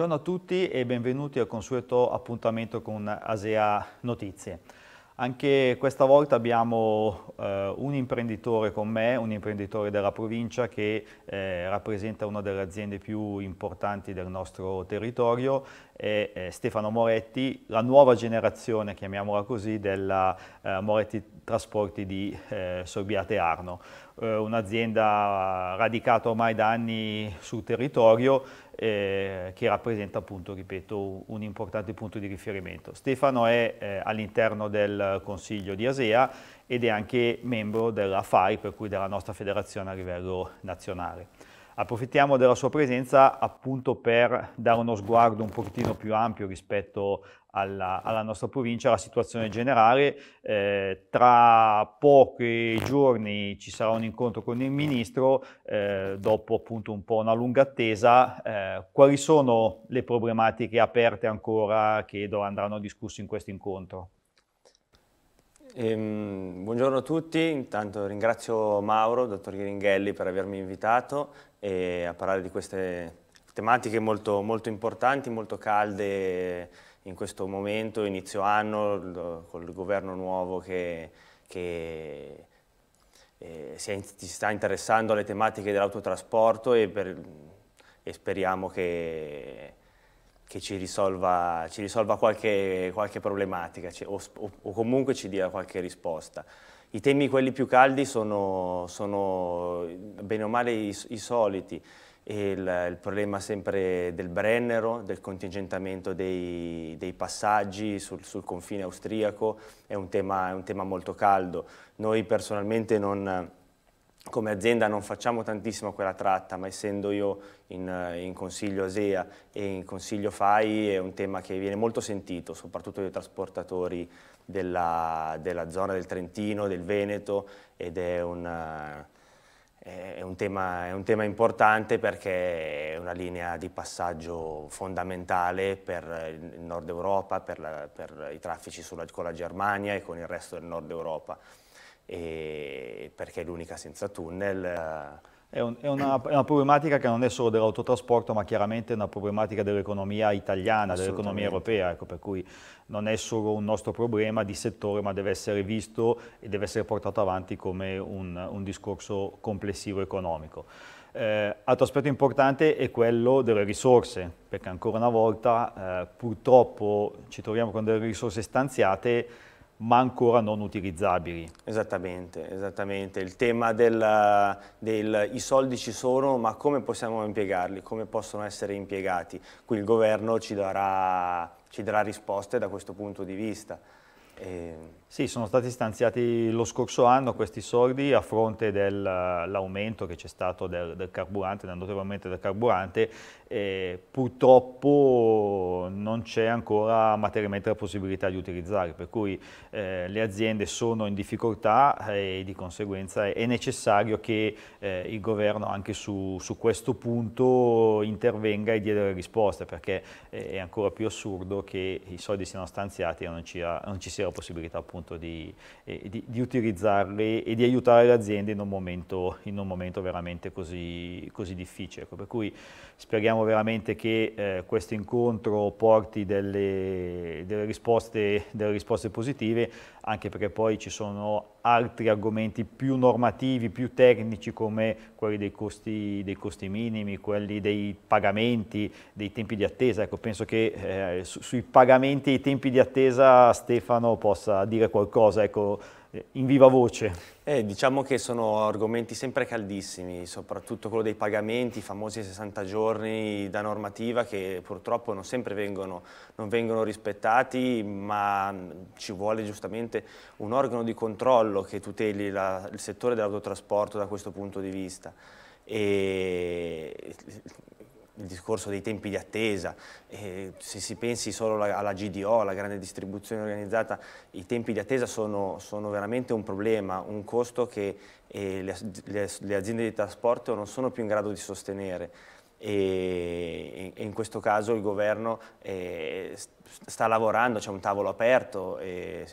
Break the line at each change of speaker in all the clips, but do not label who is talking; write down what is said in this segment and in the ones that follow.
Buongiorno a tutti e benvenuti al consueto appuntamento con ASEA Notizie. Anche questa volta abbiamo eh, un imprenditore con me, un imprenditore della provincia che eh, rappresenta una delle aziende più importanti del nostro territorio, è, è eh, Stefano Moretti, la nuova generazione, chiamiamola così, della eh, Moretti Trasporti di eh, Sorbiate Arno eh, un'azienda radicata ormai da anni sul territorio eh, che rappresenta appunto, ripeto, un importante punto di riferimento. Stefano è eh, all'interno del Consiglio di ASEA ed è anche membro della FAI, per cui della nostra federazione a livello nazionale. Approfittiamo della sua presenza appunto per dare uno sguardo un pochettino più ampio rispetto alla, alla, nostra provincia, alla situazione generale. Eh, tra pochi giorni ci sarà un incontro con il Ministro, eh, dopo appunto un po' una lunga attesa. Eh, quali sono le problematiche aperte ancora che andranno discusse in questo incontro?
Ehm, buongiorno a tutti, intanto ringrazio Mauro, dottor Ghiringhelli per avermi invitato a parlare di queste tematiche molto, molto importanti, molto calde in questo momento, inizio anno, con il governo nuovo che, che eh, si, è, si, sta interessando alle tematiche dell'autotrasporto e, e, speriamo che, che ci, risolva, ci risolva, qualche, qualche problematica cioè, o, o, comunque ci dia qualche risposta. I temi quelli più caldi sono, sono bene o male i, i soliti il, il, problema sempre del Brennero, del contingentamento dei, dei passaggi sul, sul, confine austriaco è un, tema, è un, tema, molto caldo. Noi personalmente non, come azienda non facciamo tantissimo quella tratta, ma essendo io in, in consiglio ASEA e in consiglio FAI è un tema che viene molto sentito, soprattutto dai trasportatori della, della zona del Trentino, del Veneto ed è un è un, tema, è un, tema, importante perché è una linea di passaggio fondamentale per il nord Europa, per, la, per i traffici sulla, con la Germania e con il resto del nord Europa, e perché è l'unica senza tunnel. Eh,
è, un, è, una, è, una, problematica che non è solo dell'autotrasporto, ma chiaramente è una problematica dell'economia italiana, dell'economia europea, ecco, per cui non è solo un nostro problema di settore, ma deve essere visto e deve essere portato avanti come un, un discorso complessivo economico. Eh, altro aspetto importante è quello delle risorse, perché ancora una volta eh, purtroppo ci troviamo con delle risorse stanziate ma ancora
non utilizzabili. Esattamente, esattamente. Il tema del, del, i soldi ci sono, ma come possiamo impiegarli, come possono essere impiegati? Qui il governo ci darà, ci darà risposte da questo punto di vista. E... Ehm, sì, sono
stati stanziati lo scorso anno questi soldi a fronte dell'aumento eh, che c'è stato del, del carburante, del notevolmente del carburante, purtroppo non c'è ancora materialmente la possibilità di utilizzare, per cui eh, le aziende sono in difficoltà eh, e di conseguenza è necessario che eh, il governo anche su, su, questo punto intervenga e dia delle risposte, perché eh, è ancora più assurdo che i soldi siano stanziati e non ci, ha, non ci sia la possibilità appunto appunto di, eh, di, di, utilizzarli e di aiutare le aziende in un momento, in un momento veramente così, così difficile. Ecco, per cui speriamo veramente che eh, questo incontro porti delle, delle, risposte, delle risposte positive, anche perché poi ci sono altri argomenti più normativi, più tecnici come quelli dei costi, dei costi minimi, quelli dei pagamenti, dei tempi di attesa. Ecco, penso che eh, su, sui pagamenti e i tempi di attesa Stefano possa dire qualcosa. Ecco, in viva voce?
Eh, diciamo che sono argomenti sempre caldissimi, soprattutto quello dei pagamenti, i famosi 60 giorni da normativa che purtroppo non sempre vengono, non vengono rispettati, ma mm, ci vuole giustamente un organo di controllo che tuteli la, il settore dell'autotrasporto da questo punto di vista. E il discorso dei tempi di attesa, eh, se si pensi solo alla, GDO, alla grande distribuzione organizzata, i tempi di attesa sono, sono veramente un problema, un costo che eh, le, le, le, aziende di trasporto non sono più in grado di sostenere. E, in questo caso il governo eh, sta lavorando, c'è un tavolo aperto e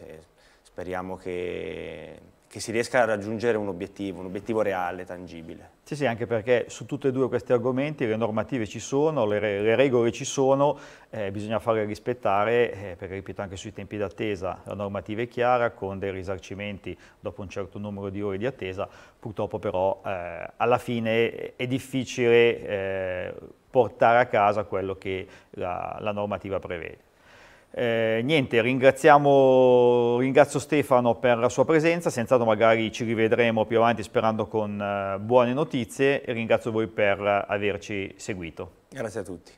speriamo che che si riesca a raggiungere un obiettivo, un obiettivo reale, tangibile. Sì, sì,
anche perché su tutti e due questi argomenti le normative ci sono, le, le regole ci sono, eh, bisogna farle rispettare, eh, perché ripeto anche sui tempi d'attesa la normativa è chiara, con dei risarcimenti dopo un certo numero di ore di attesa, purtroppo però eh, alla fine è difficile eh, portare a casa quello che la, la normativa prevede. Eh, niente, ringrazio Stefano per la sua presenza, senz'altro magari ci rivedremo più avanti sperando con eh, buone notizie e ringrazio voi per eh, averci seguito. Grazie a
tutti.